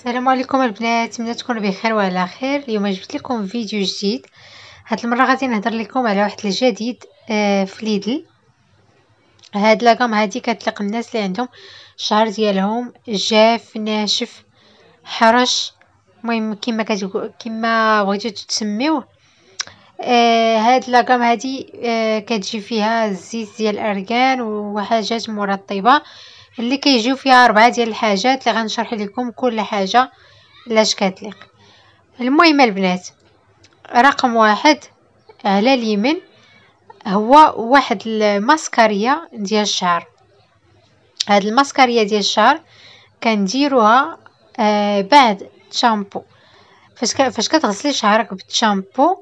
السلام عليكم البنات نتمنى تكونوا بخير وعلى خير اليوم جبت لكم فيديو جديد هاد المره غادي نهضر لكم على واحد الجديد آه في ليدل هاد لاغام هادي كتلق الناس اللي عندهم الشعر ديالهم جاف ناشف حرش المهم كما كما بغيتو تسميوه آه هاد لاغام هادي آه كتجي فيها الزيت ديال الارغان وحاجات مرطبه اللي كيجيو فيها اربعه ديال الحاجات اللي غنشرح لكم كل حاجه لاش كتليق المهم البنات رقم واحد على اليمين هو واحد الماسكاريه ديال الشعر هاد الماسكاريه ديال الشعر كنديروها آه بعد شامبو فاش فاش كتغسلي شعرك بالشامبو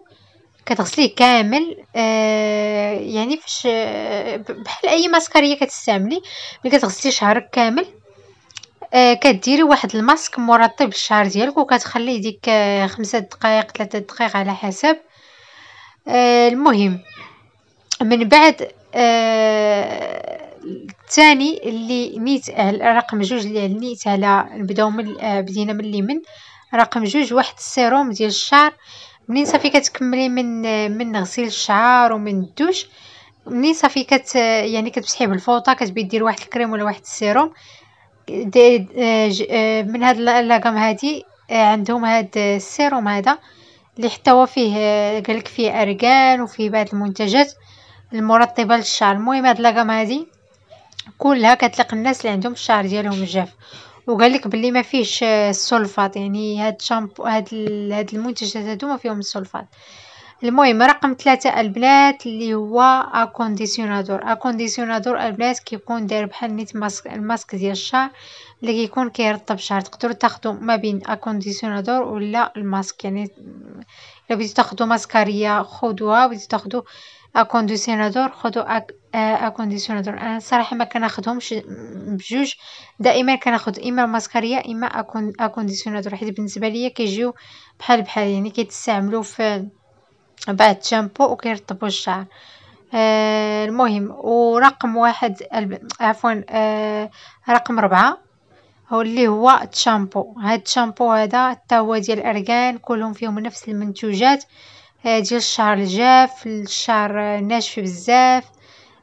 كتغسليه كامل آه، يعني فاش آه، بحال اي ماسكاريه كتستعملي ملي كتغسلي شعرك كامل آه، كديري واحد الماسك مرطب الشعر ديالك وكتخليه ديك خمسة دقائق ثلاثة دقائق على حسب المهم من بعد الثاني اللي نيت رقم جوج اللي نيت على نبداو من بدينا من اليمين رقم جوج واحد السيروم ديال الشعر منين صافي كتكملي من من غسيل الشعر ومن الدوش منين صافي كت يعني كتمسحي بالفوطه كتبغي دير واحد الكريم ولا واحد السيروم دي من هاد اللقم هادي عندهم هاد السيروم هذا اللي حتى هو فيه قالك فيه ارغان وفيه بعض المنتجات المرطبه للشعر المهم هاد اللقم هادي كلها كتليق الناس اللي عندهم الشعر ديالهم جاف وقال لك باللي ما فيهش آه، السولفات يعني هاد الشامبو هاد هاد المنتجات هادو ما فيهم السولفات المهم رقم ثلاثة البنات اللي هو اكونديسيونادور اكونديسيونادور البنات كيكون داير بحال نيت ماسك الماسك ديال الشعر اللي كيكون كيرطب الشعر تقدروا تاخذوا ما بين اكونديسيونادور ولا الماسك يعني الا بغيتو تاخذوا ماسكاريه خذوها بغيتو تاخذوا اكونديسيونادور خدو أك... آه، اكونديسيونادور انا صراحه ما كناخذهمش بجوج دائما كناخذ اما ماسكارية اما أكون... اكونديسيونادور حيت بالنسبه ليا كيجيو بحال بحال يعني كيتستعملوا في بعد الشامبو وكيرطبوا الشعر آه، المهم ورقم واحد عفوا آه، رقم ربعة هو اللي هو الشامبو هاد الشامبو هذا حتى هو ديال الارغان كلهم فيهم نفس المنتوجات آه آه، ديال الشعر الجاف الشعر ناشف بزاف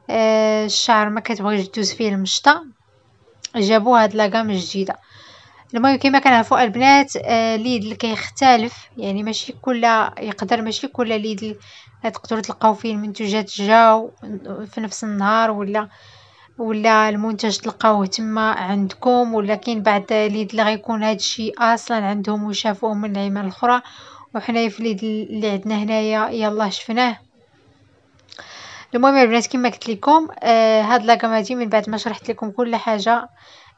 آه، الشعر ما كتبغيش دوز فيه المشطه جابوا هاد لاغام جديده المهم كما كنعرفوا البنات آه، ليدل كيختلف يعني ماشي كل يقدر ماشي كل ليدل تقدروا تلقاو فيه المنتوجات جاو في نفس النهار ولا ولا المنتج تلقاوه تما عندكم ولكن بعد ليدل اللي غيكون هادشي اصلا عندهم وشافوه من العمال الاخرى وحنايا في اليد اللي عندنا هنايا يلاه شفناه المهم البنات كما قلت لكم آه هاد هادي من بعد ما شرحت لكم كل حاجه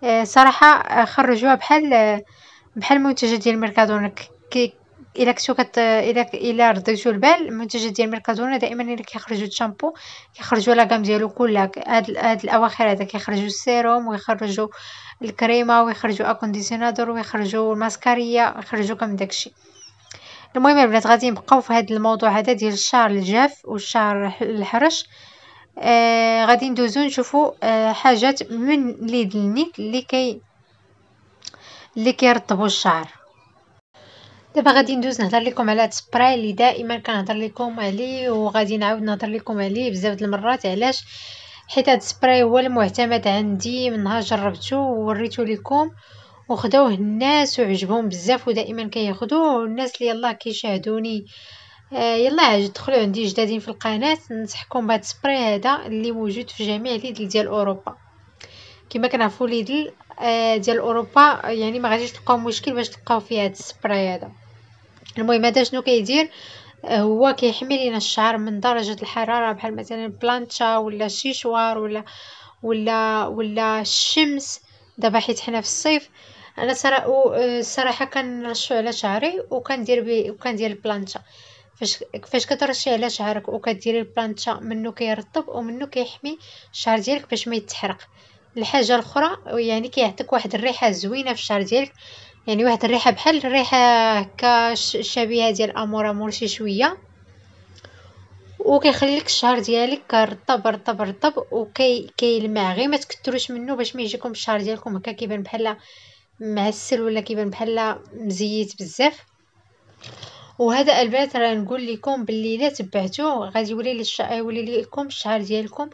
آه صراحه آه خرجوها بحال آه بحال المنتجات ديال ميركادونا كي الا كنتو كت الا الا رديتو البال المنتجات ديال ميركادونا دائما الا كيخرجوا الشامبو كيخرجوا لاكام ديالو كلها هاد هاد الاواخر هذا كيخرجوا السيروم ويخرجوا الكريمه ويخرجوا اكونديسيونادور ويخرجوا الماسكاريه ويخرجوا كم داكشي المهم البنات غادي نبقاو في هذا الموضوع هذا ديال الشعر الجاف والشعر الحرش آه غادي ندوزو نشوفو آه حاجات من ليد النيك اللي كي اللي كيرطبوا الشعر دابا غادي ندوز نهضر لكم على هاد اللي دائما كنهضر لكم عليه وغادي نعاود نهضر لكم عليه بزاف د المرات علاش حيت هاد السبراي هو المعتمد عندي من نهار جربته ووريته لكم وخداوه الناس وعجبهم بزاف ودائما كياخذوه الناس اللي يلاه كيشاهدوني يلا آه، يلاه دخلوا عندي جدادين في القناه ننصحكم بهذا السبراي هذا اللي موجود في جميع ليدل ديال اوروبا كما كنعرفوا ليدل آه، ديال اوروبا يعني ما غاديش تلقاو مشكل باش تلقاو فيه هذا السبراي هذا المهم هذا شنو كيدير آه، هو كيحمي لينا الشعر من درجه الحراره بحال مثلا بلانشا ولا شيشوار ولا ولا ولا الشمس دابا حيت حنا في الصيف انا صرا الصراحه كنرشو على شعري وكندير به وكندير البلانشا فاش فاش كترشي على شعرك وكديري البلانشا منو كيرطب ومنو كيحمي الشعر ديالك باش ما يتحرق الحاجه الاخرى يعني كيعطيك واحد الريحه زوينه في الشعر ديالك يعني واحد الريحه بحال الريحه هكا شبيهه ديال امورامور شي شويه وكيخليك الشعر ديالك كرطب رطب رطب وكيلمع غير ما تكثروش منه باش ما يجيكم الشعر ديالكم هكا كيبان بحال معسل ولا كيبان بحال مزيت بزاف وهذا البنات راه نقول لكم باللي الا تبعتوه غادي يولي للش... يولي لكم الشعر ديالكم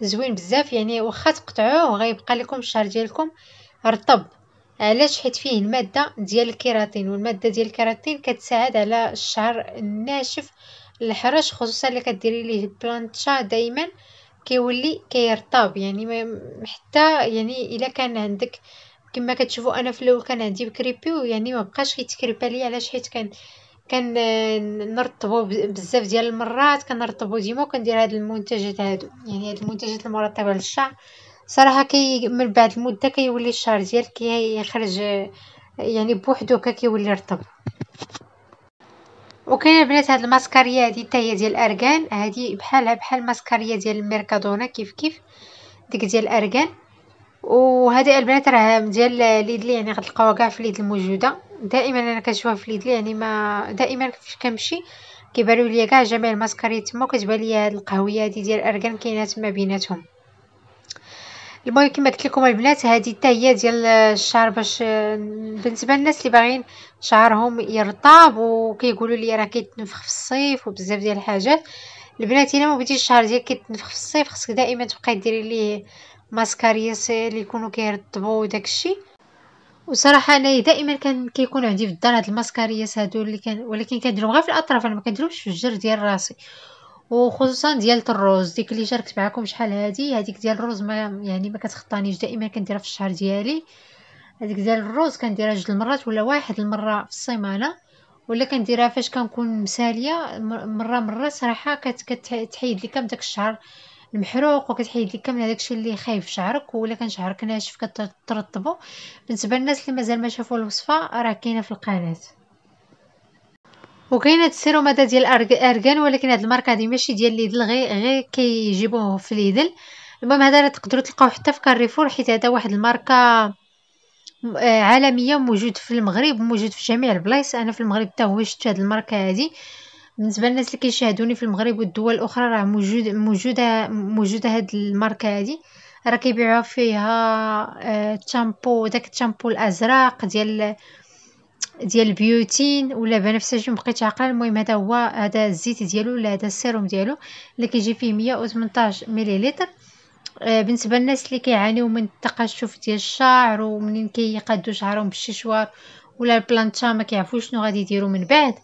زوين بزاف يعني واخا تقطعوه غيبقى لكم الشعر ديالكم رطب علاش حيت فيه الماده ديال الكيراتين والماده ديال الكيراتين كتساعد على الشعر الناشف الحرش خصوصا اللي كديري ليه بلانشا دائما كيولي كيرطب يعني حتى يعني الا كان عندك كما كتشوفوا انا في الاول كان عندي بكريبي ويعني ما بقاش كيتكريبا ليا علاش حيت كان كان نرطبو بزاف ديال المرات كنرطبو ديما وكندير هاد المنتجات هادو يعني هاد المنتجات المرطبه للشعر صراحه كي من بعد المده كيولي الشعر ديالك كيخرج يعني بوحدو هكا كيولي رطب وكاين البنات هاد الماسكاريه هادي حتى هي ديال الارغان هادي بحالها بحال الماسكاريه ديال الميركادونا كيف كيف ديك ديال الارغان وهذه البنات راه ديال ليدلي يعني غتلقاوها كاع في ليدل موجوده دائما انا كنشوفها في ليدلي يعني ما دائما فاش كنمشي كيبانوا ليا كاع جميع الماسكاريت تما كتبان ليا هاد القهويه هادي ديال ارغان كاينه تما بيناتهم المهم كما قلت لكم البنات هذه حتى هي ديال الشعر باش بالنسبه للناس اللي باغيين شعرهم يرطب وكيقولوا لي راه كيتنفخ في الصيف وبزاف ديال الحاجات البنات الا ما بغيتيش الشعر ديالك كيتنفخ في الصيف خصك دائما تبقاي ديري ليه ماسكاريات اللي يكونوا كيرطبوا وداكشي وصراحه انا دائما كان كيكون عندي في الدار هاد الماسكاريات هادو اللي كان ولكن كنديرهم غير في الاطراف انا ما كنديرهمش في الجر ديال راسي وخصوصا ديال الروز ديك اللي شاركت معكم شحال هادي هذيك ديال الروز ما يعني ما كتخطانيش دائما كنديرها في الشهر ديالي هذيك ديال الروز كنديرها جوج المرات ولا واحد المره في السيمانه ولا كنديرها فاش كنكون مساليه مره مره صراحه كتحيد لي كام داك الشهر المحروق وكتحيد لك كامل الشيء اللي خايف شعرك ولا كان شعرك ناشف كترطبو بالنسبه للناس اللي مازال ما شافوا الوصفه راه كاينه في القناه وكاينه هاد السيروم هذا ديال ارغان ولكن هاد الماركه هادي ماشي ديال ليدل غير غي كيجيبوه في ليدل المهم هذا راه تقدروا تلقاوه حتى في كاريفور حيت هذا واحد الماركه آه، عالميه موجود في المغرب موجود في جميع البلايص انا في المغرب حتى هو شفت هاد الماركه هادي بالنسبه للناس اللي كيشاهدوني في المغرب والدول الاخرى راه موجود موجوده موجوده هاد الماركه هادي راه كيبيعوها فيها الشامبو آه، داك الشامبو الازرق ديال ديال البيوتين ولا بنفسجي مبقيتش عاقله المهم هذا هو هذا الزيت ديالو ولا هذا السيروم ديالو اللي كيجي فيه 118 مليلتر آه، بالنسبه للناس اللي كيعانيو من التقشف ديال الشعر ومنين كيقادو شعرهم بالششوار ولا البلانشا ما كيعرفوش شنو غادي يديروا من بعد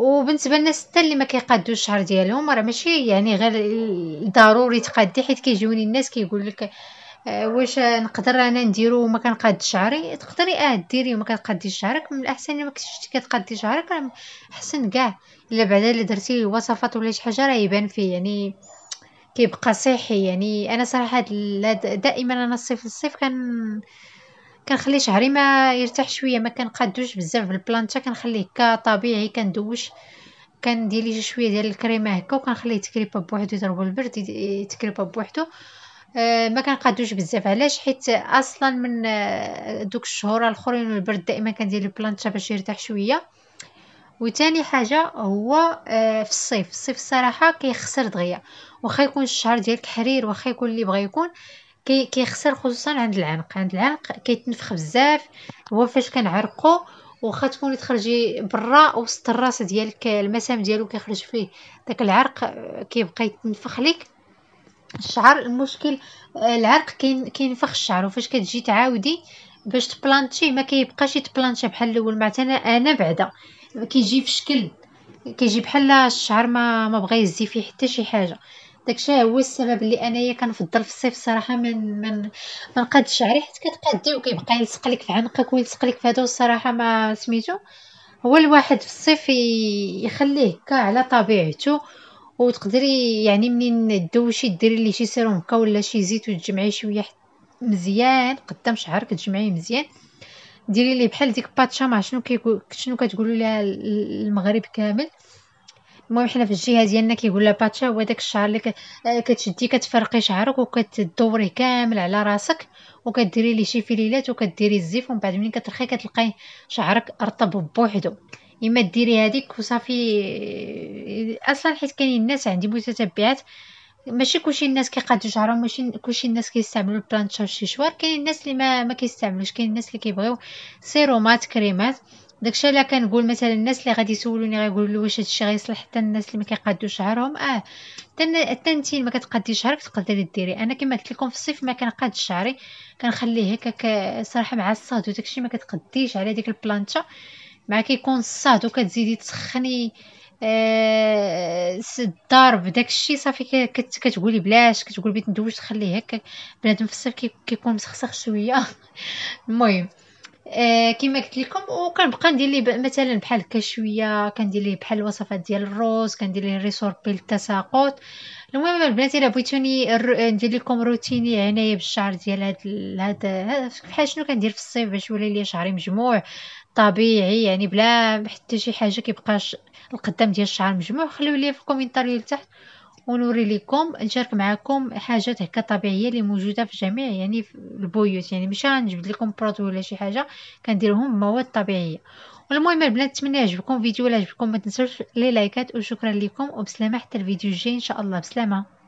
وبالنسبه للناس حتى اللي ما كيقادوش الشعر ديالهم راه ماشي يعني غير ضروري تقادي حيت كيجوني الناس كيقول لك آه، واش نقدر انا نديرو وما كنقاد شعري تقدري اه ديري وما كتقاديش شعرك من الاحسن الا ما كتشتي كتقادي شعرك راه احسن كاع الا بعدا الا درتي وصفات ولا شي حاجه راه يبان فيه يعني كيبقى صحي يعني انا صراحه دائما انا الصيف الصيف كان كنخلي شعري ما يرتاح شويه ما كنقادوش بزاف بالبلانشا كنخليه هكا طبيعي كندوش كندير ليه شويه ديال الكريمه هكا وكنخليه يتكريبا بوحدو يضربو البرد يتكريبا بوحدو آه، ما كنقادوش بزاف علاش حيت اصلا من آه، دوك الشهور الاخرين البرد دائما كندير البلانشا باش يرتاح شويه وثاني حاجه هو آه، في الصيف الصيف الصراحه كيخسر دغيا واخا يكون الشهر ديالك حرير واخا يكون اللي بغا يكون كي كيخسر خصوصا عند العنق عند العنق كيتنفخ بزاف هو فاش كنعرقو واخا تكوني تخرجي برا وسط الراس ديالك المسام ديالو كيخرج فيه داك العرق آه، كيبقى يتنفخ ليك الشعر المشكل آه، العرق كينفخ الشعر وفاش كتجي تعاودي باش تبلانتي ما كيبقاش يتبلانتي بحال الاول مع انا بعدا كيجي في شكل كيجي بحال الشعر ما ما بغى يزي فيه حتى شي حاجه داكشي هو السبب اللي انايا كنفضل في الصيف صراحه من من ما نقادش عليه حيت كتقادي وكيبقى يلصق لك في عنقك ويلصق لك في هادو الصراحه ما سميتو هو الواحد في الصيف يخليه هكا على طبيعته وتقدري يعني منين دوشي ديري ليه شي سيروم هكا ولا شي زيت وتجمعي شويه مزيان قدام شعرك تجمعيه مزيان ديري ليه بحال ديك باتشا ما شنو كي شنو كتقولوا ليها المغرب كامل المهم حنا في الجهه ديالنا كيقول لها باتشا هو داك الشعر اللي آه، كتشدي كتفرقي شعرك وكتدوريه كامل على راسك وكديري ليه شي فليلات وكديري الزيف ومن بعد ملي كترخي كتلقاي شعرك رطب بوحدو اما ديري هذيك وصافي آه، اصلا حيت كاينين الناس عندي متتبعات ماشي كلشي الناس كيقادو شعرهم ماشي كلشي الناس كيستعملوا البلانشا وشي شوار كاين الناس اللي ما ما كيستعملوش كاين الناس اللي كيبغيو سيرومات كريمات داكشي الا كنقول مثلا الناس اللي غادي يسولوني غيقولوا واش هادشي غيصلح حتى الناس اللي ما كيقادو شعرهم اه حتى انت ما كتقادي شعرك تقدري ديري انا كما قلت لكم في الصيف ما كنقاد شعري كنخليه هكا صراحه مع الصهد وداكشي ما كتقديش على ديك البلانشا مع كيكون الصهد وكتزيدي تسخني آه الضرب داكشي صافي كتقولي بلاش كتقول بغيت ندوش تخليه هكا بنادم في الصيف كيكون مسخسخ شويه المهم آه، كما قلت لكم وكنبقى ندير ليه مثلا بحال هكا شويه كندير ليه بحال الوصفات ديال الروز كندير ليه ريسوربي للتساقط المهم البنات الا بغيتوني ندير لكم روتيني عنايه بالشعر ديال هاد هاد بحال شنو كندير في الصيف باش يولي لي شعري مجموع طبيعي يعني بلا حتى شي حاجه كيبقاش القدام ديال الشعر مجموع خليو ليا في الكومنتار لتحت تحت ونوري لكم نشارك معكم حاجات هكا طبيعيه اللي موجوده في جميع يعني في البيوت يعني مش غنجبد لكم برودوي ولا شي حاجه كنديرهم مواد طبيعيه والمهم البنات نتمنى يعجبكم الفيديو ولا عجبكم ما تنساوش لي لايكات وشكرا لكم وبسلامه حتى الفيديو الجاي ان شاء الله بسلامه